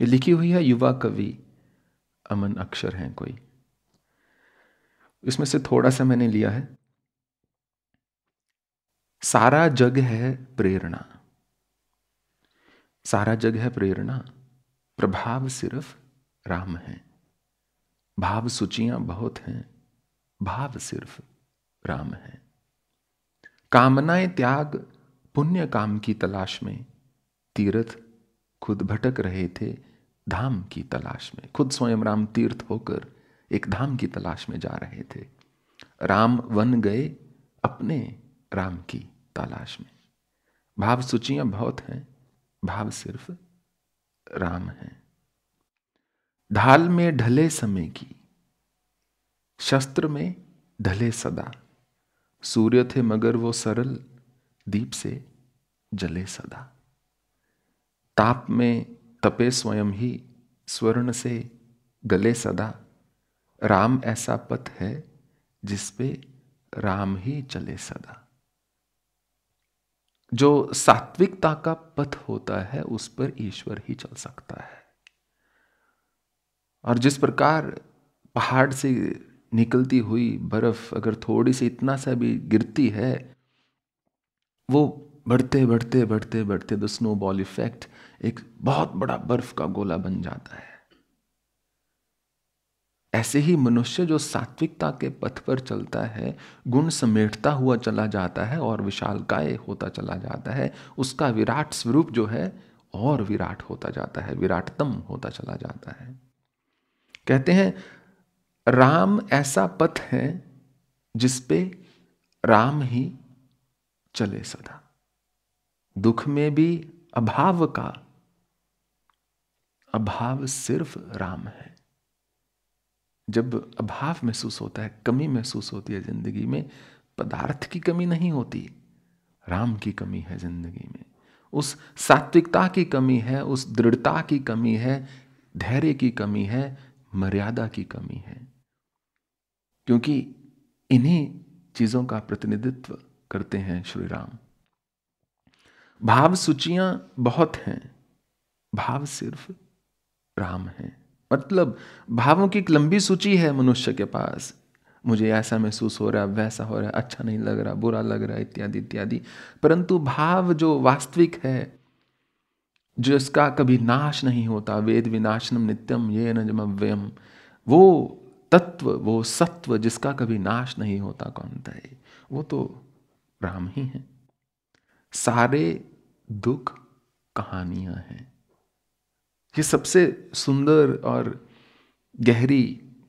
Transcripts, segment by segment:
ये लिखी हुई है युवा कवि अमन अक्षर हैं कोई इसमें से थोड़ा सा मैंने लिया है सारा जग है प्रेरणा सारा जग है प्रेरणा प्रभाव सिर्फ राम है भाव सूचियां बहुत हैं भाव सिर्फ राम है कामनाएं त्याग पुण्य काम की तलाश में तीर्थ खुद भटक रहे थे धाम की तलाश में खुद स्वयं राम तीर्थ होकर एक धाम की तलाश में जा रहे थे राम वन गए अपने राम की तलाश में भाव सूचियां बहुत हैं भाव सिर्फ राम है ढाल में ढले समय की शस्त्र में ढले सदा सूर्य थे मगर वो सरल दीप से जले सदा ताप में तपे स्वयं ही स्वर्ण से गले सदा राम ऐसा पथ है जिसपे राम ही चले सदा जो सात्विकता का पथ होता है उस पर ईश्वर ही चल सकता है और जिस प्रकार पहाड़ से निकलती हुई बर्फ अगर थोड़ी सी इतना सा भी गिरती है वो बढ़ते बढ़ते बढ़ते बढ़ते द स्नोबॉल इफेक्ट एक बहुत बड़ा बर्फ का गोला बन जाता है ऐसे ही मनुष्य जो सात्विकता के पथ पर चलता है गुण समेटता हुआ चला जाता है और विशालकाय होता चला जाता है उसका विराट स्वरूप जो है और विराट होता जाता है विराटतम होता चला जाता है कहते हैं राम ऐसा पथ है जिसपे राम ही चले सदा दुख में भी अभाव का अभाव सिर्फ राम है जब अभाव महसूस होता है कमी महसूस होती है जिंदगी में पदार्थ की कमी नहीं होती राम की कमी है जिंदगी में उस सात्विकता की कमी है उस दृढ़ता की कमी है धैर्य की कमी है मर्यादा की कमी है क्योंकि इन्हीं चीजों का प्रतिनिधित्व करते हैं श्री राम भाव सूचियां बहुत हैं भाव सिर्फ राम हैं मतलब भावों की एक लंबी सूची है मनुष्य के पास मुझे ऐसा महसूस हो रहा है वैसा हो रहा है अच्छा नहीं लग रहा बुरा लग रहा है इत्यादि इत्यादि परंतु भाव जो वास्तविक है जो इसका कभी नाश नहीं होता वेद विनाशनम नित्यम ये नजम व्यम वो तत्व वो सत्व जिसका कभी नाश नहीं होता कौन तय वो तो राम ही है सारे दुख कहानियां हैं ये सबसे सुंदर और गहरी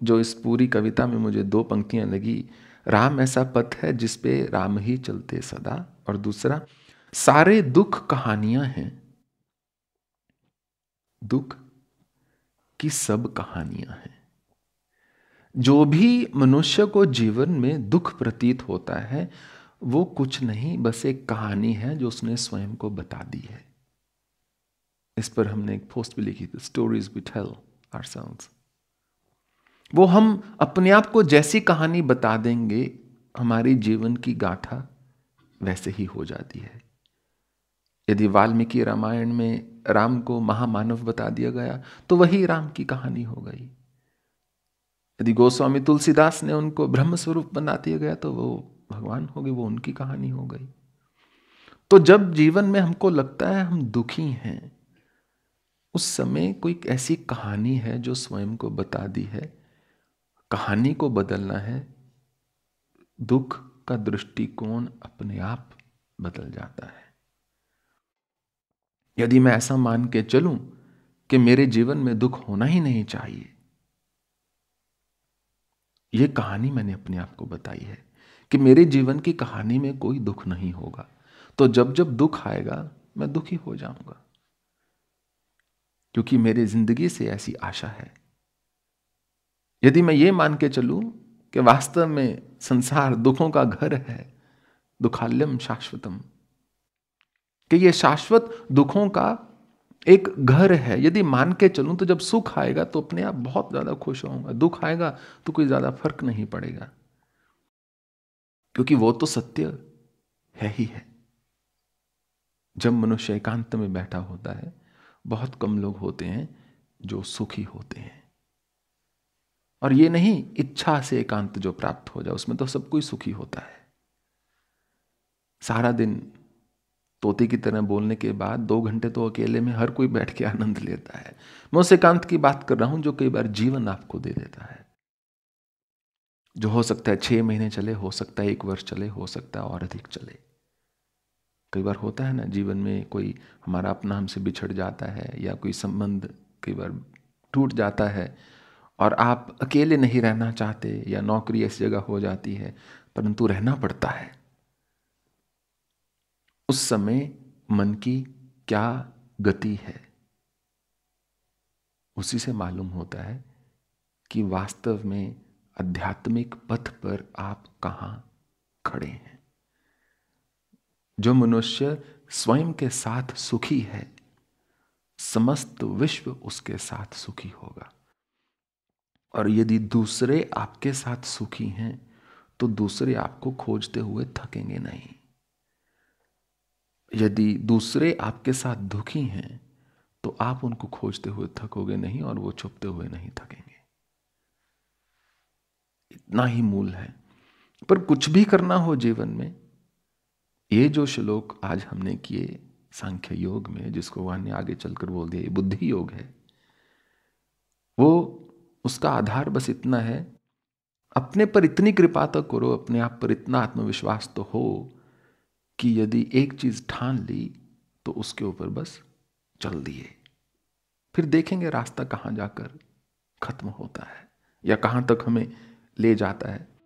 जो इस पूरी कविता में मुझे दो पंक्तियां लगी राम ऐसा पथ है जिसपे राम ही चलते सदा और दूसरा सारे दुख कहानियां हैं दुख की सब कहानियां हैं जो भी मनुष्य को जीवन में दुख प्रतीत होता है वो कुछ नहीं बस एक कहानी है जो उसने स्वयं को बता दी है इस पर हमने एक पोस्ट भी लिखी थी stories we tell are sound वो हम अपने आप को जैसी कहानी बता देंगे हमारी जीवन की गाथा वैसे ही हो जाती है यदि वाल्मीकि रामायण में राम को महामानव बता दिया गया तो वही राम की कहानी हो गई यदि गोस्वामी तुलसीदास ने उनको ब्रह्म स्वरूप बना दिया गया तो वो भगवान हो गए वो उनकी कहानी हो गई तो जब जीवन में हमको लगता है हम दुखी हैं उस समय कोई ऐसी कहानी है जो स्वयं को बता दी है कहानी को बदलना है दुख का दृष्टिकोण अपने आप बदल जाता है यदि मैं ऐसा मान के चलूं कि मेरे जीवन में दुख होना ही नहीं चाहिए ये कहानी मैंने अपने आप को बताई है कि मेरे जीवन की कहानी में कोई दुख नहीं होगा तो जब जब दुख आएगा मैं दुखी हो जाऊंगा क्योंकि मेरी जिंदगी से ऐसी आशा है यदि मैं ये मान के चलूं कि वास्तव में संसार दुखों का घर है दुखाल्यम शाश्वतम कि यह शाश्वत दुखों का एक घर है यदि मान के चलूं तो जब सुख आएगा तो अपने आप बहुत ज्यादा खुश होऊंगा दुख आएगा तो कोई ज्यादा फर्क नहीं पड़ेगा क्योंकि वो तो सत्य है ही है जब मनुष्य एकांत में बैठा होता है बहुत कम लोग होते हैं जो सुखी होते हैं और ये नहीं इच्छा से एकांत जो प्राप्त हो जाए उसमें तो सब कोई सुखी होता है सारा दिन तोते की तरह बोलने के बाद दो घंटे तो अकेले में हर कोई बैठ के आनंद लेता है मैं उस एकांत की बात कर रहा हूं जो कई बार जीवन आपको दे देता है जो हो सकता है छह महीने चले हो सकता है एक वर्ष चले हो सकता है और अधिक चले कई बार होता है ना जीवन में कोई हमारा अपना हमसे बिछड़ जाता है या कोई संबंध कई बार टूट जाता है और आप अकेले नहीं रहना चाहते या नौकरी ऐसी जगह हो जाती है परंतु रहना पड़ता है उस समय मन की क्या गति है उसी से मालूम होता है कि वास्तव में आध्यात्मिक पथ पर आप कहाँ खड़े हैं जो मनुष्य स्वयं के साथ सुखी है समस्त विश्व उसके साथ सुखी होगा और यदि दूसरे आपके साथ सुखी हैं तो दूसरे आपको खोजते हुए थकेंगे नहीं यदि दूसरे आपके साथ दुखी हैं तो आप उनको खोजते हुए थकोगे नहीं और वो छुपते हुए नहीं थकेंगे इतना ही मूल है पर कुछ भी करना हो जीवन में ये जो श्लोक आज हमने किए सांख्य योग में जिसको वह ने आगे चलकर बोल दिया ये बुद्धि योग है वो उसका आधार बस इतना है अपने पर इतनी कृपा तो करो अपने आप पर इतना आत्मविश्वास तो हो कि यदि एक चीज ठान ली तो उसके ऊपर बस चल दिए फिर देखेंगे रास्ता कहाँ जाकर खत्म होता है या कहाँ तक हमें ले जाता है